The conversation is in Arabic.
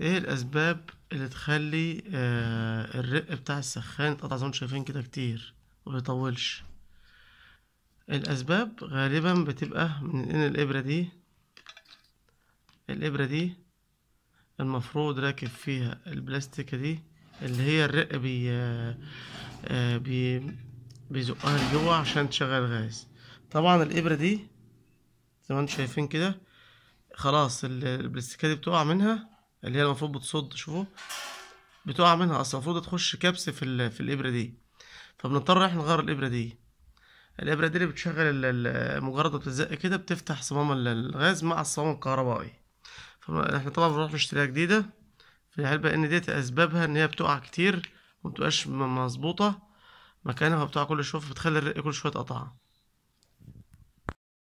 ايه الاسباب اللي تخلي آه الرق بتاع السخان يتقطع زي ما انتوا شايفين كده كتير ومبيطولش الاسباب غالبا بتبقى من ان الابره دي الابره دي المفروض راكب فيها البلاستيكه دي اللي هي الرق بي آه, آه، بي بيزقها لجوه عشان تشغل غاز طبعا الابره دي زي ما انتوا شايفين كده خلاص البلاستيكه دي بتقع منها اللي هي المفروض بتصد شوفوا بتقع منها اصل المفروض تخش كبس في ال في الابره دي فبنضطر احنا نغير الابره دي الابره دي اللي بتشغل ال مجرد ما بتتزق كده بتفتح صمام الغاز مع الصمام الكهربائي فاحنا طبعا بنروح نشتريها جديده في العلبة ان ديت اسبابها ان هي بتقع كتير ومبتبقاش مظبوطه مكانها وبتقع كل شويه فبتخلي الرق كل شويه تقطعها